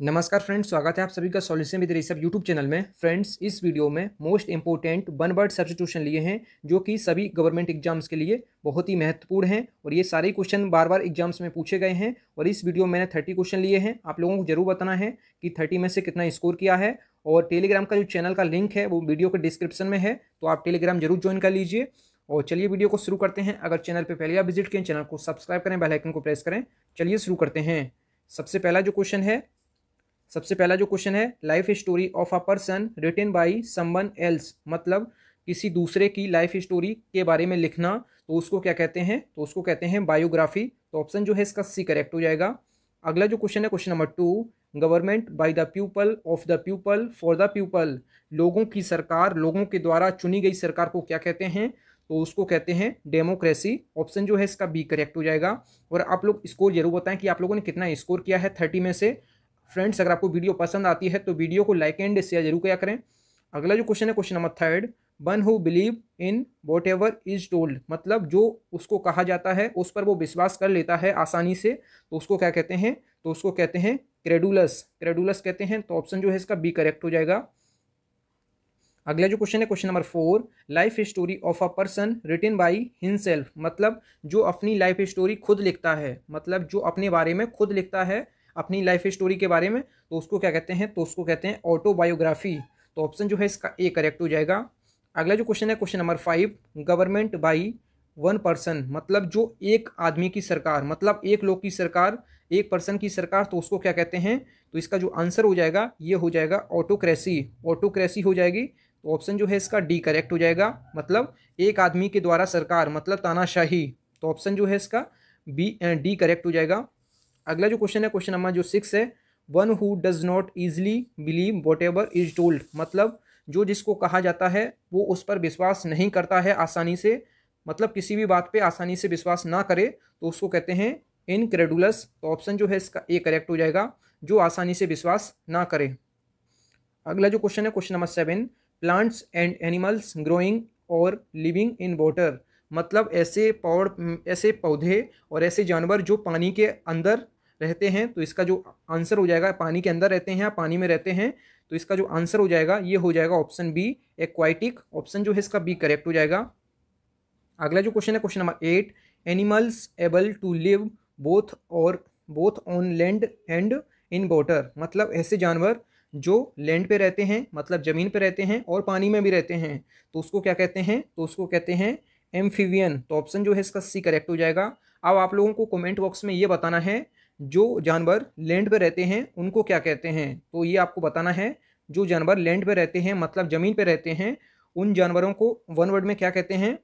नमस्कार फ्रेंड्स स्वागत है आप सभी का solution with reserve YouTube channel में फ्रेंड्स इस वीडियो में most important one word substitution लिए हैं जो कि सभी गवर्नमेंट एग्जाम्स के लिए बहुत ही महत्वपूर्ण हैं और ये सारे क्वेश्चन बार बार एग्जाम्स में पूछे गए हैं और इस वीडियो में मैंने थर्टी क्वेश्चन लिए हैं आप लोगों को जरूर बताना है कि थर्टी में से कितना स्कोर किया है और टेलीग्राम का जो चैनल का लिंक है वो वीडियो के डिस्क्रिप्शन में है तो आप टेलीग्राम जरूर ज्वाइन कर लीजिए और चलिए वीडियो को शुरू करते हैं अगर चैनल पर पहले आप विजिट करें चैनल को सब्सक्राइब करें बेलाइकन को प्रेस करें चलिए शुरू करते हैं सबसे पहला जो क्वेश्चन है सबसे पहला जो क्वेश्चन है life story of a person written by someone else मतलब किसी दूसरे की लाइफ स्टोरी के बारे में लिखना तो उसको क्या कहते हैं तो उसको कहते हैं बायोग्राफी तो ऑप्शन जो है इसका सी करेक्ट हो जाएगा अगला जो क्वेश्चन है question number two government by the people of the people for the people लोगों की सरकार लोगों के द्वारा चुनी गई सरकार को क्या कहते हैं तो उसको कहते हैं डेमोक्रेसी ऑप्शन जो है इसका बी करेक्ट हो जाएगा और आप लोग स्कोर जरूर बताएं कि आप लोगों ने कितना स्कोर किया है थर्टी में से फ्रेंड्स अगर आपको वीडियो पसंद आती है तो वीडियो को लाइक एंड शेयर जरूर किया करें अगला जो क्वेश्चन है question number third one who believe in whatever is told मतलब जो उसको कहा जाता है उस पर वो विश्वास कर लेता है आसानी से तो उसको क्या कहते हैं तो उसको कहते हैं क्रेडुलस क्रेडुलस कहते हैं तो ऑप्शन जो है इसका बी करेक्ट हो जाएगा अगला जो क्वेश्चन है question number four life story of a person written by himself मतलब जो अपनी लाइफ स्टोरी खुद लिखता है मतलब जो अपने बारे में खुद लिखता है अपनी लाइफ स्टोरी के बारे में तो उसको क्या कहते हैं तो उसको कहते हैं ऑटोबायोग्राफी तो ऑप्शन जो है इसका ए करेक्ट हो जाएगा अगला जो क्वेश्चन है question number five government by one person मतलब जो एक आदमी की सरकार मतलब एक लोग की सरकार एक पर्सन की सरकार तो उसको क्या कहते हैं तो इसका जो आंसर हो जाएगा ये हो जाएगा ऑटोक्रेसी ऑटोक्रेसी हो जाएगी तो ऑप्शन जो है इसका डी करेक्ट हो जाएगा मतलब एक आदमी के द्वारा सरकार मतलब तानाशाही तो ऑप्शन जो है इसका बी डी करेक्ट हो जाएगा अगला जो क्वेश्चन है क्वेश्चन नंबर जो सिक्स है one who does not easily believe whatever is told मतलब जो जिसको कहा जाता है वो उस पर विश्वास नहीं करता है आसानी से मतलब किसी भी बात पे आसानी से विश्वास ना करे तो उसको कहते हैं इनक्रेडुलस तो ऑप्शन जो है इसका ए करेक्ट हो जाएगा जो आसानी से विश्वास ना करे अगला जो क्वेश्चन है question number seven plants and animals growing और लिविंग इन वाटर मतलब ऐसे पौड़ ऐसे पौधे और ऐसे जानवर जो पानी के अंदर रहते हैं तो इसका जो आंसर हो जाएगा पानी के अंदर रहते हैं या पानी में रहते हैं तो इसका जो आंसर हो जाएगा ये हो जाएगा ऑप्शन बी एक्वाइटिक ऑप्शन जो है इसका बी करेक्ट हो जाएगा अगला जो क्वेश्चन है question number eight animals able to live both और both on land and in water मतलब ऐसे जानवर जो लैंड पे रहते हैं मतलब ज़मीन पे रहते हैं और पानी में भी रहते हैं तो उसको क्या कहते हैं तो उसको कहते हैं एम्फीवियन तो ऑप्शन जो है इसका सी करेक्ट हो जाएगा अब आप लोगों को कमेंट बॉक्स में ये बताना है जो जानवर लैंड पे रहते हैं उनको क्या कहते हैं तो ये आपको बताना है जो जानवर लैंड पे रहते हैं मतलब ज़मीन पर रहते हैं उन जानवरों को वन वर्ड में क्या कहते हैं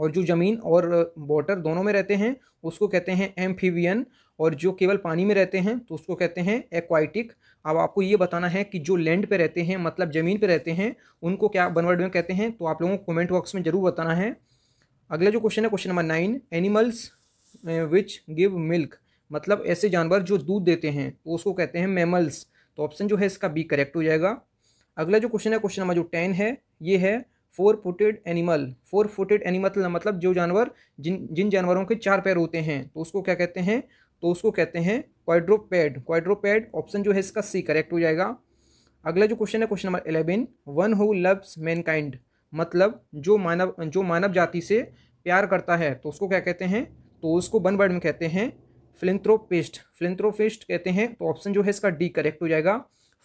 और जो ज़मीन और वाटर दोनों में रहते हैं उसको कहते हैं एम्फीवियन और जो केवल पानी में रहते हैं तो उसको कहते हैं एक्वाइटिक अब आपको ये बताना है कि जो लैंड पे रहते हैं मतलब ज़मीन पे रहते हैं उनको क्या वन वर्ड में कहते हैं तो आप लोगों को कमेंट बॉक्स में ज़रूर बताना है अगला जो क्वेश्चन है question number nine animals which give milk मतलब ऐसे जानवर जो दूध देते हैं वो तो उसको कहते हैं मैमल्स तो ऑप्शन जो है इसका बी करेक्ट हो जाएगा अगला जो क्वेश्चन है क्वेश्चन नंबर जो टेन है ये है four footed animal four footed animal मतलब जो जानवर जिन जिन जानवरों के चार पैर होते हैं तो उसको क्या कहते हैं तो उसको कहते हैं क्वाइड्रोपैड क्वाइड्रोपैड ऑप्शन जो है इसका सी करेक्ट हो जाएगा अगला जो क्वेश्चन है question number eleven one who loves mankind मतलब जो मानव जो मानव जाति से प्यार करता है तो उसको क्या कहते हैं तो उसको वन वर्ड में कहते हैं फ्लिंथ्रोपिस्ट फ्लिंथ्रोपिस्ट कहते हैं तो ऑप्शन जो है इसका डी करेक्ट हो जाएगा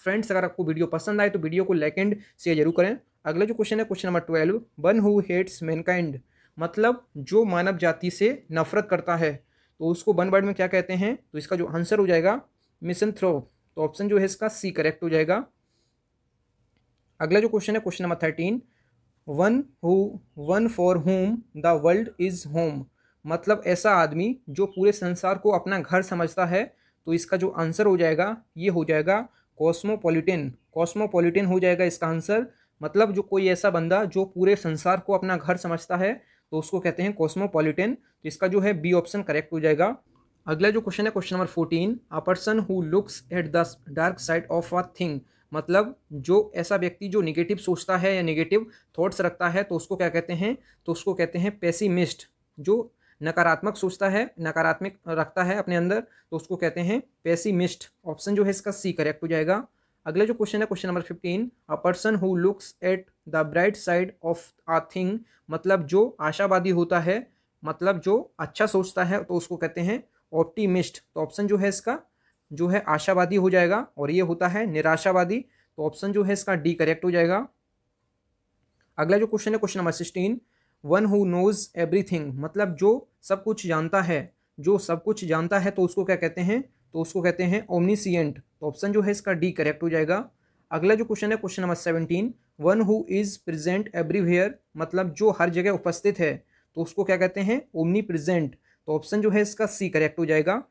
फ्रेंड्स अगर आपको वीडियो पसंद आए तो वीडियो को लाइक एंड शेयर जरूर करें अगला जो क्वेश्चन है question number twelve one who hates mankind मतलब जो मानव जाति से नफरत करता है तो उसको वन वर्ड में क्या कहते हैं तो इसका जो आंसर हो जाएगा मिशन थ्रो तो ऑप्शन जो है इसका सी करेक्ट हो जाएगा अगला जो क्वेश्चन है question number thirteen one who one for whom the world is home मतलब ऐसा आदमी जो पूरे संसार को अपना घर समझता है तो इसका जो आंसर हो जाएगा ये हो जाएगा कॉस्मोपोलिटिन कॉस्मोपोलिटिन हो जाएगा इसका आंसर मतलब जो कोई ऐसा बंदा जो पूरे संसार को अपना घर समझता है तो उसको कहते हैं कॉस्मोपोलिटिन तो इसका जो है बी ऑप्शन करेक्ट हो जाएगा अगला जो क्वेश्चन है question number fourteen a person who looks at the dark side of a thing मतलब जो ऐसा व्यक्ति जो निगेटिव सोचता है या निगेटिव थॉट्स रखता है तो उसको क्या कहते हैं तो उसको कहते हैं पेसीमिस्ट जो नकारात्मक सोचता है नकारात्मक रखता है अपने अंदर तो उसको कहते हैं पेसिमिस्ट ऑप्शन जो है इसका सी करेक्ट हो जाएगा अगला जो क्वेश्चन है question number fifteen a person who looks at the bright side of a thing मतलब जो आशावादी होता है मतलब जो अच्छा सोचता है तो उसको कहते हैं ऑप्टीमिस्ट तो ऑप्शन जो है इसका जो है आशावादी हो जाएगा और ये होता है निराशावादी तो ऑप्शन जो है इसका डी करेक्ट हो जाएगा अगला जो क्वेश्चन है question number sixteen one who knows everything मतलब जो सब कुछ जानता है जो सब कुछ जानता है तो उसको क्या कहते हैं तो उसको कहते हैं ओमनीसियंट तो ऑप्शन जो है इसका डी करेक्ट हो जाएगा अगला जो क्वेश्चन है question number seventeen one who is present everywhere मतलब जो हर जगह उपस्थित है तो उसको क्या कहते हैं ओमनी प्रेजेंट तो ऑप्शन जो है इसका सी करेक्ट हो जाएगा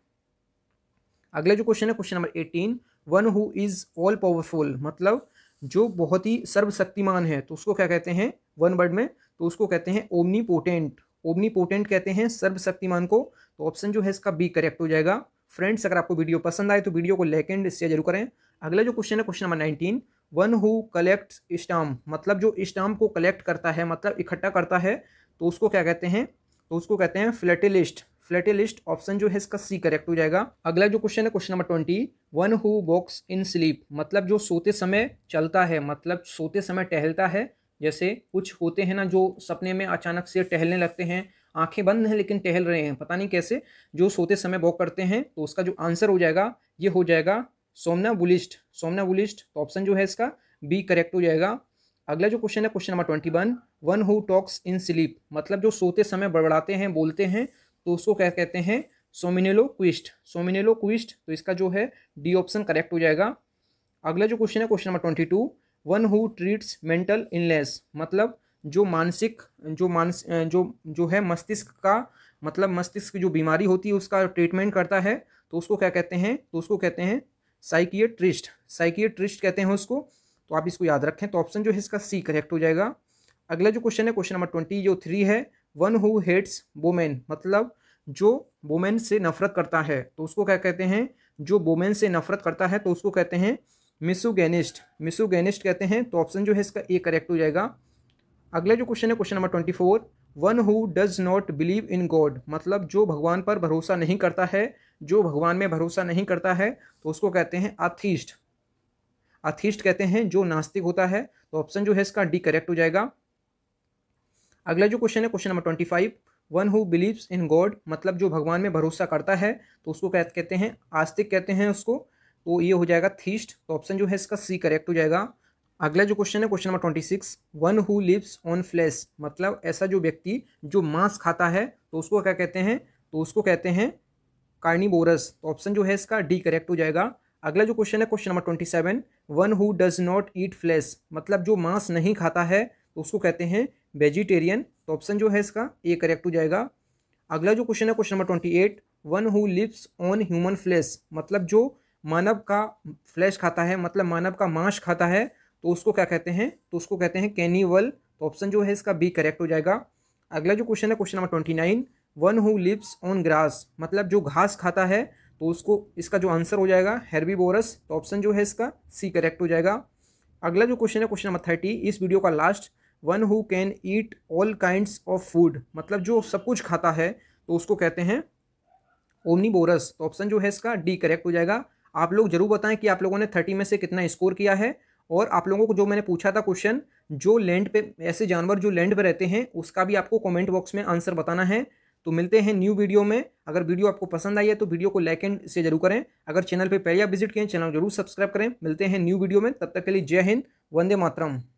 अगला जो क्वेश्चन है question number eighteen one who is all powerful मतलब जो बहुत ही सर्वशक्तिमान है तो उसको क्या कहते हैं वन वर्ड में तो उसको कहते हैं ओमनीपोटेंट ओमनीपोटेंट कहते हैं सर्वशक्तिमान को तो ऑप्शन जो है इसका बी करेक्ट हो जाएगा फ्रेंड्स अगर आपको वीडियो पसंद आए तो वीडियो को लाइक एंड शेयर जरूर करें अगला जो क्वेश्चन है question number nineteen one who collect stamp मतलब जो स्टाम्प को कलेक्ट करता है मतलब इकट्ठा करता है तो उसको क्या कहते हैं तो उसको कहते हैं फ्लैटिलिस्ट फ्लेटिलिस्ट ऑप्शन जो है इसका सी करेक्ट हो जाएगा अगला जो क्वेश्चन है question number twenty one who walks in sleep मतलब जो सोते समय चलता है मतलब सोते समय टहलता है जैसे कुछ होते हैं ना जो सपने में अचानक से टहलने लगते हैं आंखें बंद हैं लेकिन टहल रहे हैं पता नहीं कैसे जो सोते समय वॉक करते हैं तो उसका जो आंसर हो जाएगा ये हो जाएगा सोमना बुलिस्ट सोमना बुलिस्ट तो ऑप्शन जो है इसका बी करेक्ट हो जाएगा अगला जो क्वेश्चन है question number twenty one one who talks in sleep मतलब जो सोते समय बड़बड़ाते हैं बोलते हैं तो उसको क्या कहते हैं सोमिनेलो क्विस्ट सोमिनेलो क्विस्ट तो इसका जो है डी ऑप्शन करेक्ट हो जाएगा अगला जो क्वेश्चन है question number twenty two one who treats mental इनलेस मतलब जो मानसिक जो मानस जो जो है मस्तिष्क का मतलब मस्तिष्क जो बीमारी होती है उसका ट्रीटमेंट करता है तो उसको क्या कहते हैं तो उसको कहते हैं साइकियट्रिस्ट साइकियट्रिस्ट कहते हैं उसको तो आप इसको याद रखें तो ऑप्शन जो है इसका सी करेक्ट हो जाएगा अगला जो क्वेश्चन है क्वेश्चन नंबर ट्वेंटी जो थ्री है वन हु हेट्स वोमेन मतलब जो वोमेन से नफरत करता है तो उसको क्या कहते हैं जो वोमेन से नफरत करता है तो उसको कहते हैं मिसुगेनिस्ट मिसुगेनिस्ट कहते हैं तो ऑप्शन जो है इसका ए करेक्ट हो जाएगा अगला जो क्वेश्चन है question number twenty four one who does not believe in God मतलब जो भगवान पर भरोसा नहीं करता है जो भगवान में भरोसा नहीं करता है तो उसको कहते हैं अथीस्ट अथीस्ट कहते हैं जो नास्तिक होता है तो ऑप्शन जो है इसका डी करेक्ट हो जाएगा अगला जो क्वेश्चन है question number twenty five one who believes in God मतलब जो भगवान में भरोसा करता है तो उसको कहते हैं आस्तिक कहते हैं उसको तो ये हो जाएगा थीस्ट तो ऑप्शन जो है इसका सी करेक्ट हो जाएगा अगला जो क्वेश्चन है question number twenty six one who lives on flesh मतलब ऐसा जो व्यक्ति जो मांस खाता है तो उसको क्या कहते हैं तो उसको कहते हैं कार्निबोरस तो ऑप्शन जो है इसका डी करेक्ट हो जाएगा अगला जो क्वेश्चन है question number twenty seven one who does not eat flesh मतलब जो मांस नहीं खाता है तो उसको कहते हैं वेजिटेरियन तो ऑप्शन जो है इसका ए करेक्ट हो जाएगा अगला जो क्वेश्चन है question number twenty eight one who lives on human flesh मतलब जो मानव का फ्लैश खाता है मतलब मानव का मांस खाता है तो उसको क्या कहते हैं तो उसको कहते हैं कैनिवल तो ऑप्शन जो है इसका बी करेक्ट हो जाएगा अगला जो क्वेश्चन है question number twenty nine one who lives on grass मतलब जो घास खाता है तो उसको इसका जो आंसर हो जाएगा बोरस तो ऑप्शन जो है इसका सी करेक्ट हो जाएगा अगला जो क्वेश्चन है क्वेश्चन नंबर थर्टी इस वीडियो का last one who can eat all kind of food मतलब जो सब कुछ खाता है तो उसको कहते हैं ओमनी तो ऑप्शन जो है इसका डी करेक्ट हो जाएगा आप लोग जरूर बताएं कि आप लोगों ने थर्टी में से कितना स्कोर किया है और आप लोगों को जो मैंने पूछा था क्वेश्चन जो लैंड पे ऐसे जानवर जो लैंड पे रहते हैं उसका भी आपको कमेंट बॉक्स में आंसर बताना है तो मिलते हैं न्यू वीडियो में अगर वीडियो आपको पसंद आई है तो वीडियो को लाइक एंड से जरूर करें अगर चैनल पर पहले आप विजिट किए चैनल जरूर सब्सक्राइब करें मिलते हैं न्यू वीडियो में तब तक के लिए जय हिंद वंदे मातरम